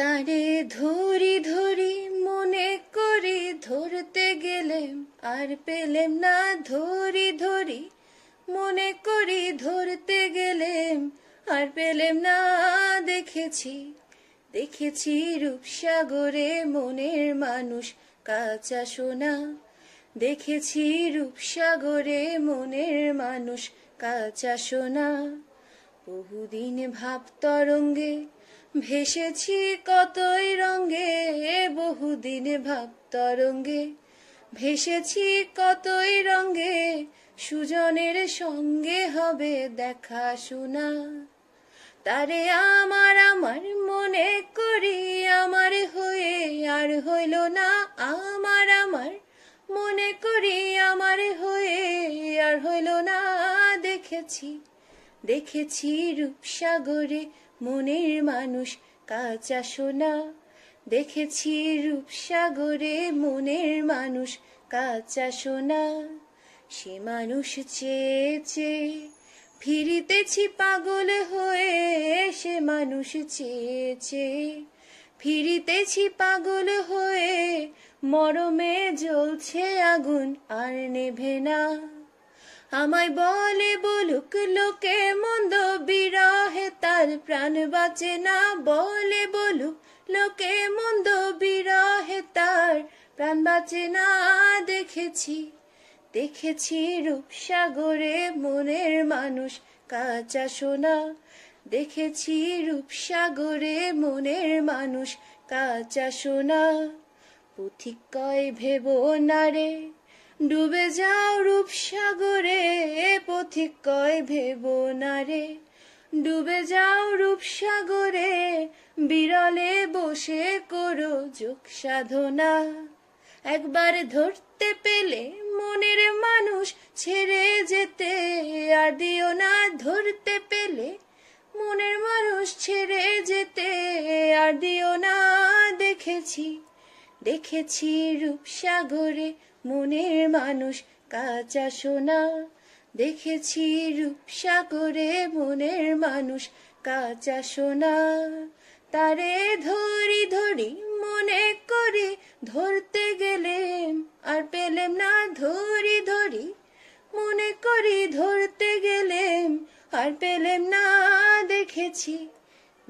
তারে ধরি ধরি মনে করি ধরতে গেলেম আর পেলেম না ধরি ধরি মনে করি ধরতে গেলেম আর পেলেম না দেখেছি দেখেছি রূপসাগরে মনের মানুষ কাঁচা সোনা দেখেছি রূপসাগরে মনের মানুষ কাঁচা সোনা বহুদিন ভাব তরঙ্গে ভেসেছি কতই রঙ্গে বহুদিনে ভাব তরঙ্গে ভেসেছি কতই রঙ্গে সুজনের সঙ্গে হবে দেখা শোনা তারে আমার আমার মনে করি আমার হয়ে আর হইল না আমার আমার মনে করি আমার হয়ে আর হইল না দেখেছি দেখেছি রূপসাগরে মনের মানুষ কাঁচা সোনা দেখেছি রূপসাগরে মনের মানুষ কাঁচা সোনা সে মানুষ চেয়েছে ফিরিতেছি পাগল হয়ে সে মানুষ চেয়েছে ফিরিতেছি পাগল হয়ে মরমে জ্বলছে আগুন আর নেভে না আমায় বলে বলুক লোকে মন্দ বিরহে তার প্রাণ বাঁচে না বলে বলুক লোকে মন্দ বিরহে তার প্রাণ বাঁচে না দেখেছি দেখেছি রূপসাগরে মনের মানুষ কাঁচা সোনা দেখেছি রূপসাগরে মনের মানুষ কাঁচা সোনা পুথিকয় ভেব না রে ডুবে যাও রূপসাগরে পথিক কয় ভেব না রে ডুবে যাও রূপসাগরে বিরলে বসে করো যোগ সাধনা একবার ধরতে পেলে মনের মানুষ ছেড়ে যেতে আর দিও না ধরতে পেলে মনের মানুষ ছেড়ে যেতে আর দিও না দেখেছি দেখেছি রূপসাগরে মনের মানুষ কাঁচা সোনা দেখেছি রূপসাগরে মনের মানুষ কাঁচা সোনা তারে ধরি ধরি মনে করে ধরতে গেলেম আর পেলেম না ধরি ধরি মনে করি ধরতে গেলেম আর পেলেম না দেখেছি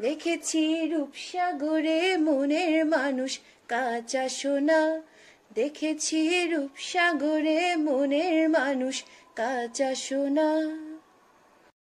দেখেছি রূপসাগরে মনের মানুষ কাঁচা সোনা দেখেছি রূপসাগরে মনের মানুষ কাঁচা সোনা